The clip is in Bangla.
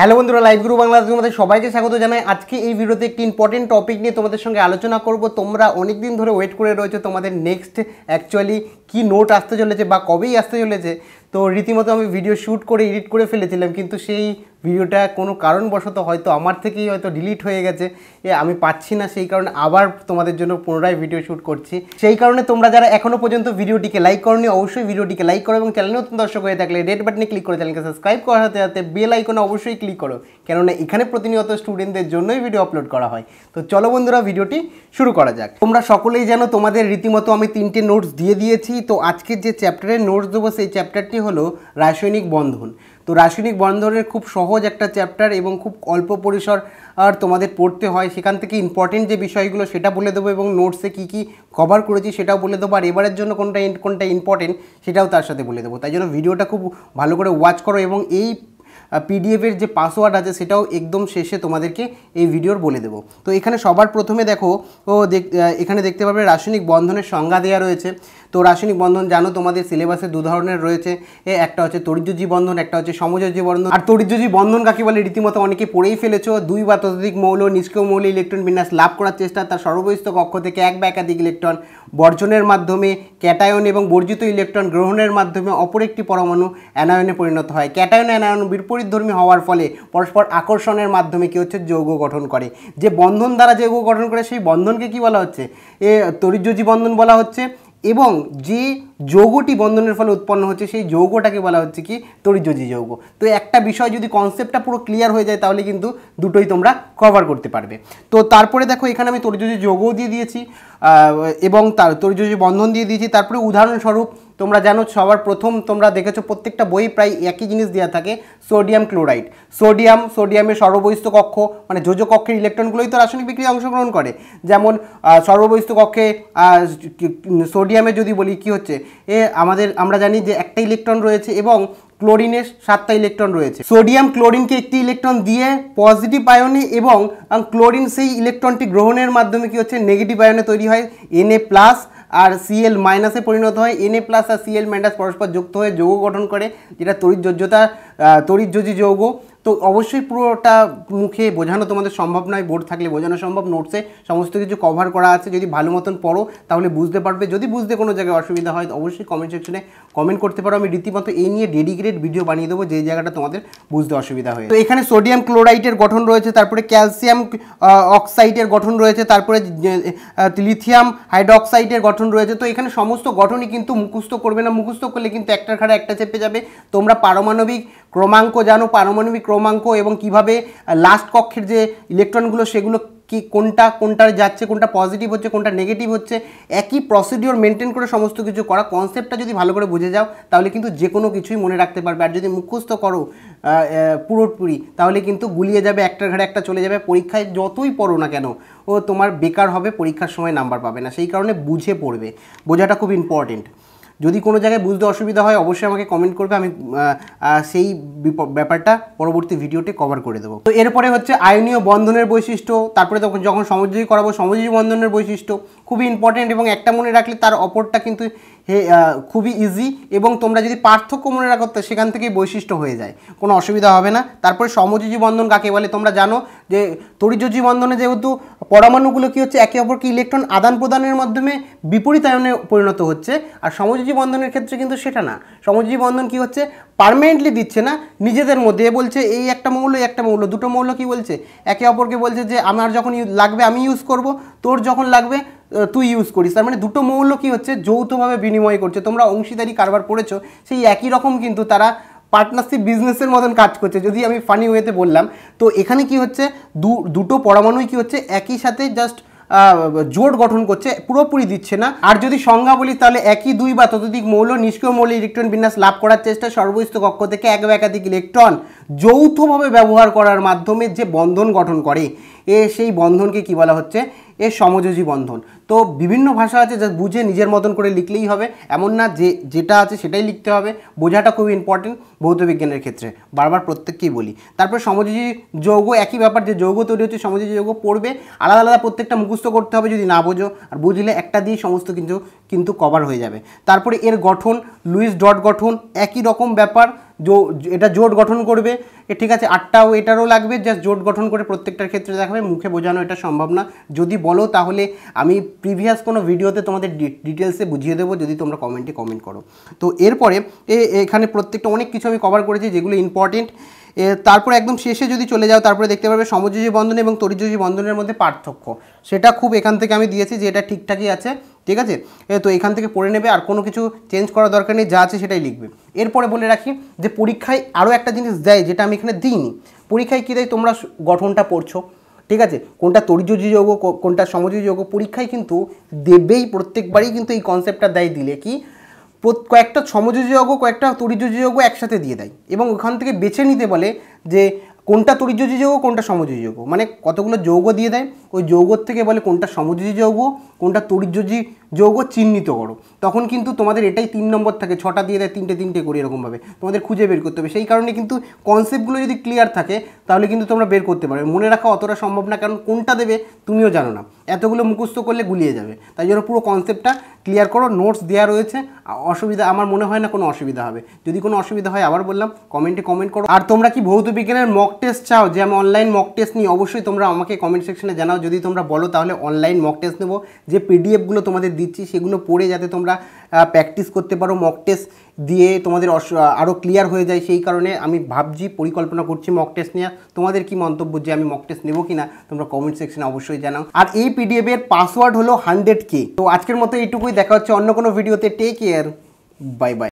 হ্যালো বন্ধুরা লাইভ গ্রুপ বাংলাদেশ তোমাদের সবাইকে স্বাগত জানাই আজকে এই ভিডিওতে একটি ইম্পর্টেন্ট টপিক নিয়ে তোমাদের সঙ্গে আলোচনা করব তোমরা অনেক দিন ধরে ওয়েট করে রয়েছে তোমাদের নেক্সট অ্যাকচুয়ালি কি নোট আসতে চলেছে বা কবেই আসতে চলেছে তো রীতিমতো আমি ভিডিও শ্যুট করে এডিট করে ফেলেছিলাম কিন্তু সেই ভিডিওটা কোনো কারণবশত হয়তো আমার থেকেই হয়তো ডিলিট হয়ে গেছে এ আমি পাচ্ছি না সেই কারণে আবার তোমাদের জন্য পুনরায় ভিডিও শ্যুট করছি সেই কারণে তোমরা যারা এখনও পর্যন্ত ভিডিওটিকে লাইক করনি অবশ্যই ভিডিওটিকে লাইক করো এবং চ্যানেল নতুন দর্শক হয়ে থাকলে রেড বাটনে ক্লিক করে চ্যানেলকে সাবস্ক্রাইব করা হতে হাতে বেল আইকনে অবশ্যই ক্লিক করো কেননা এখানে প্রতিনিয়ত স্টুডেন্টদের জন্যই ভিডিও আপলোড করা হয় তো চলো বন্ধুরা ভিডিওটি শুরু করা যাক তোমরা সকলেই জানো তোমাদের রীতিমতো আমি তিনটে নোটস দিয়ে দিয়েছি তো আজকের যে চ্যাপ্টারের নোটস দেবো সেই চ্যাপ্টারটি হলো রাসায়নিক বন্ধন তো রাসায়নিক বন্ধনের খুব সহজ একটা চ্যাপ্টার এবং খুব অল্প পরিসর আর তোমাদের পড়তে হয় সেখান থেকে ইম্পর্টেন্ট যে বিষয়গুলো সেটা বলে দেবো এবং নোটসে কী কী কভার করেছি সেটাও বলে দেবো আর এবারের জন্য কোনটা কোনটা ইম্পর্টেন্ট সেটাও তার সাথে বলে দেবো তাই জন্য ভিডিওটা খুব ভালো করে ওয়াচ করো এবং এই পিডিএফের যে পাসওয়ার্ড আছে সেটাও একদম শেষে তোমাদেরকে এই ভিডিওর বলে দেবো তো এখানে সবার প্রথমে দেখো ও এখানে দেখতে পাবে রাসায়নিক বন্ধনের সংজ্ঞা দেওয়া রয়েছে তো রাসায়নিক বন্ধন জানো তোমাদের সিলেবাসে দু ধরনের রয়েছে একটা হচ্ছে তরিজ্যোজী বন্ধন একটা হচ্ছে সমযোজী বন্ধন আর তরিজ্যোজী বন্ধন কাকে বলে রীতিমতো অনেকে পড়েই ফেলেছো দুই বা ততোধিক মৌল নিষ্ক্রিয় মৌল ইলেকট্রন বিন্যাস লাভ করার চেষ্টা তার সর্বস্থ কক্ষ থেকে এক বা একাধিক ইলেকট্রন বর্জনের মাধ্যমে ক্যাটায়ন এবং বর্জিত ইলেকট্রন গ্রহণের মাধ্যমে অপর একটি পরমাণু অ্যানায়নে পরিণত হয় ক্যাটায়ন অ্যানায়ন বিপরীতধর্মী হওয়ার ফলে পরস্পর আকর্ষণের মাধ্যমে কী হচ্ছে যৌগ গঠন করে যে বন্ধন দ্বারা যৌগ গঠন করে সেই বন্ধনকে কি বলা হচ্ছে এ তরিজ্যোজী বন্ধন বলা হচ্ছে এবং যে যৌগটি বন্ধনের ফলে উৎপন্ন হচ্ছে সেই যৌগটাকে বলা হচ্ছে কি তরিযোজী যৌগ তো একটা বিষয় যদি কনসেপ্টটা পুরো ক্লিয়ার হয়ে যায় তাহলে কিন্তু দুটোই তোমরা কভার করতে পারবে তো তারপরে দেখো এখানে আমি তরিযোজী যৌগও দিয়ে দিয়েছি এবং তার তরিযোজী বন্ধন দিয়ে দিয়েছি তারপরে উদাহরণস্বরূপ তোমরা জানো সবার প্রথম তোমরা দেখেছো প্রত্যেকটা বই প্রায় একই জিনিস দেওয়া থাকে সোডিয়াম ক্লোরাইড সোডিয়াম সোডিয়ামের সর্ববহিস্থ কক্ষ মানে যোজ কক্ষের ইলেকট্রনগুলোই তো রাসায়নিক বিক্রিয়া অংশগ্রহণ করে যেমন সর্ববহিস্থ কক্ষে সোডিয়ামে যদি বলি কি হচ্ছে এ আমাদের আমরা জানি যে একটা ইলেকট্রন রয়েছে এবং ক্লোরিনের সাতটা ইলেকট্রন রয়েছে সোডিয়াম ক্লোরিনকে একটি ইলেকট্রন দিয়ে পজিটিভ আয়নে এবং ক্লোরিন সেই ইলেকট্রনটি গ্রহণের মাধ্যমে কি হচ্ছে নেগেটিভ আয়নে তৈরি হয় এনএ প্লাস আর সিএল মাইনাসে পরিণত হয় এনএ প্লাস আর সিএল মাইনাস পরস্পর যুক্ত হয়ে যৌগ গঠন করে যেটা তরিৎ তরিতযোজী যৌগ তো অবশ্যই পুরোটা মুখে বোঝানো তোমাদের সম্ভব নয় বোর্ড থাকলে বোঝানো সম্ভব নোটসে সমস্ত কিছু কভার করা আছে যদি ভালো মতন পড়ো তাহলে বুঝতে পারবে যদি বুঝতে কোনো জায়গায় অসুবিধা হয় অবশ্যই কমেন্ট সেকশনে কমেন্ট করতে পারো আমি রীতিমতো এই নিয়ে ডেডিকেটেড ভিডিও বানিয়ে দেবো যে জায়গাটা তোমাদের বুঝতে অসুবিধা হয় তো এখানে সোডিয়াম ক্লোরাইডের গঠন রয়েছে তারপরে ক্যালসিয়াম অক্সাইডের গঠন রয়েছে তারপরে লিথিয়াম হাইড্রোক্সাইডের গঠন রয়েছে তো এখানে সমস্ত গঠনই কিন্তু মুখস্থ করবে না মুখস্থ করলে কিন্তু একটার খাড়া একটা চেপে যাবে তোমরা পারমাণবিক ক্রমাঙ্ক জানো পারমাণবিক ক্রমাঙ্ক এবং কিভাবে লাস্ট কক্ষের যে ইলেকট্রনগুলো সেগুলো কি কোনটা কোনটার যাচ্ছে কোনটা পজিটিভ হচ্ছে কোনটা নেগেটিভ হচ্ছে একই প্রসিডিওর মেনটেন করে সমস্ত কিছু করা কনসেপ্টটা যদি ভালো করে বুঝে যাও তাহলে কিন্তু যে কোনো কিছুই মনে রাখতে পারবে আর যদি মুখস্থ করো পুরোপুরি তাহলে কিন্তু গুলিয়ে যাবে একটার ঘাড়ে একটা চলে যাবে পরীক্ষায় যতই পড়ো না কেন ও তোমার বেকার হবে পরীক্ষার সময় নাম্বার পাবে না সেই কারণে বুঝে পড়বে বোঝাটা খুব ইম্পর্টেন্ট যদি কোনো জায়গায় বুঝতে অসুবিধা হয় অবশ্যই আমাকে কমেন্ট করবে আমি সেই ব্যাপারটা পরবর্তী ভিডিওতে কভার করে দেবো তো এরপরে হচ্ছে আয়নীয় বন্ধনের বৈশিষ্ট্য তারপরে তখন যখন সমযোগী করাবো সমযোগী বন্ধনের বৈশিষ্ট্য খুবই ইম্পর্টেন্ট এবং একটা মনে রাখলে তার অপরটা কিন্তু হে খুবই ইজি এবং তোমরা যদি পার্থক্য মনে রাখো তো সেখান থেকেই বৈশিষ্ট্য হয়ে যায় কোনো অসুবিধা হবে না তারপরে সমযোজী বন্ধন কাকে বলে তোমরা জানো যে তরিযোজী বন্ধনে যেহেতু পরমাণুগুলো কী হচ্ছে একে অপরকে ইলেকট্রন আদান প্রদানের মাধ্যমে বিপরীত আয়নে পরিণত হচ্ছে আর সমযোজী বন্ধনের ক্ষেত্রে কিন্তু সেটা না সমযোজী বন্ধন কী হচ্ছে পারমানেন্টলি দিচ্ছে না নিজেদের মধ্যে বলছে এই একটা মৌল একটা মৌল দুটো মৌল কি বলছে একে অপরকে বলছে যে আমার যখন লাগবে আমি ইউজ করব তোর যখন লাগবে তুই ইউজ করিস তার মানে দুটো মৌল কী হচ্ছে যৌথভাবে বিনিময় করছে তোমরা অংশীদারি কারবার পড়েছো সেই একই রকম কিন্তু তারা পার্টনারশিপ বিজনেসের মতন কাজ করছে যদি আমি ফানি ওয়েতে বললাম তো এখানে কি হচ্ছে দুটো পরমাণুই কি হচ্ছে একই সাথে জাস্ট জোট গঠন করছে পুরোপুরি দিচ্ছে না আর যদি সংজ্ঞা বলি তাহলে একই দুই বা ততোধিক মৌল নিষ্ক্রিয় মৌল ইলেকট্রন বিন্যাস লাভ করার চেষ্টা সর্বোচ্চ কক্ষ থেকে এক বা একাধিক ইলেকট্রন যৌথভাবে ব্যবহার করার মাধ্যমে যে বন্ধন গঠন করে এ সেই বন্ধনকে কি বলা হচ্ছে এ সমযোজী বন্ধন তো বিভিন্ন ভাষা আছে যা বুঝে নিজের মতন করে লিখলেই হবে এমন না যে যেটা আছে সেটাই লিখতে হবে বোঝাটা খুব ইম্পর্টেন্ট ভৌত বিজ্ঞানের ক্ষেত্রে বারবার প্রত্যেককেই বলি তারপর সমযোজী যৌগ একই ব্যাপার যে যৌগ তৈরি হচ্ছে সমযোজী যৌগ পড়বে আলাদা আলাদা প্রত্যেকটা মুখস্থ করতে হবে যদি না বোঝো আর বুঝলে একটা দিয়ে সমস্ত কিছু কিন্তু কভার হয়ে যাবে তারপরে এর গঠন লুইস ডট গঠন একই রকম ব্যাপার এটা জোট গঠন করবে ঠিক আছে আটটাও এটারও লাগবে জাস্ট জোট গঠন করে প্রত্যেকটার ক্ষেত্রে দেখাবে মুখে বোঝানো এটা সম্ভব না যদি বলো তাহলে আমি প্রিভিয়াস কোনো ভিডিওতে তোমাদের ডিটেলসে বুঝিয়ে দেবো যদি তোমরা কমেন্টে কমেন্ট করো তো এরপরে এখানে প্রত্যেকটা অনেক কিছু আমি কভার করেছি যেগুলো ইম্পর্টেন্ট তারপর একদম শেষে যদি চলে যাও তারপরে দেখতে পাবে সমযোজী বন্ধন এবং তরিযোজী বন্ধনের মধ্যে পার্থক্য সেটা খুব এখান থেকে আমি দিয়েছি যে এটা ঠিকঠাকই আছে ঠিক আছে তো এখান থেকে পড়ে নেবে আর কোনো কিছু চেঞ্জ করার দরকার নেই যা আছে সেটাই লিখবে এরপরে বলে রাখি যে পরীক্ষায় আরও একটা জিনিস দেয় যেটা আমি এখানে দিইনি পরীক্ষায় কী দেয় তোমরা গঠনটা পড়ছো ঠিক আছে কোনটা তরিযোজী যোগ কোনটা সমযোজী যোগ পরীক্ষায় কিন্তু দেবেই প্রত্যেকবারই কিন্তু এই কনসেপ্টটা দেয় দিলে কি কয়েকটা সমযোজী যোগ কয়েকটা তরিযোজী যোগ একসাথে দিয়ে দেয় এবং ওখান থেকে বেছে নিতে বলে যে কোনটা তরিযোজী যোগ কোনটা সমযোজী যোগ মানে কতগুলো যৌগ দিয়ে দেয় ওই যৌগর থেকে বলে কোনটা সমযোজী যৌগ কোনটা তরিযোজী যৌগ চিহ্নিত করো তখন কিন্তু তোমাদের এটাই তিন নম্বর থাকে ছটা দিয়ে দেয় তিনটে তিনটে করে এরকমভাবে তোমাদের খুঁজে বের করতে হবে সেই কারণে কিন্তু কনসেপ্টগুলো যদি ক্লিয়ার থাকে তাহলে কিন্তু তোমরা বের করতে পারবে মনে রাখা অতটা সম্ভব না কারণ কোনটা দেবে তুমিও জানো না এতগুলো মুখস্থ করলে গুলিয়ে যাবে তাই জন্য পুরো কনসেপ্টটা ক্লিয়ার করো নোটস দেওয়া রয়েছে অসুবিধা আমার মনে হয় না কোনো অসুবিধা হবে যদি কোনো অসুবিধা হয় আবার বললাম কমেন্টে কমেন্ট করো আর তোমরা কি ভৌত বিজ্ঞানের মক টেস্ট চাও যে আমি অনলাইন মক টেস্ট নিই অবশ্যই তোমরা আমাকে কমেন্ট সেকশনে জানাও যদি তোমরা বলো তাহলে অনলাইন মক টেস্ট নেবো যে পিডিএফগুলো তোমাদের দিচ্ছি সেগুলো পড়ে যাতে তোমরা প্র্যাকটিস করতে পারো মক টেস্ট দিয়ে তোমাদের আরও ক্লিয়ার হয়ে যায় সেই কারণে আমি ভাবছি পরিকল্পনা করছি মক টেস্ট নেওয়া তোমাদের কি মন্তব্য যে আমি মক টেস্ট নেবো না তোমরা কমেন্ট সেকশনে অবশ্যই জানাও আর এই পিডিএফ এর পাসওয়ার্ড হলো হান্ড্রেড কে তো আজকের মতো এইটুকুই দেখা হচ্ছে অন্য কোনো ভিডিওতে টেক কেয়ার বাই বাই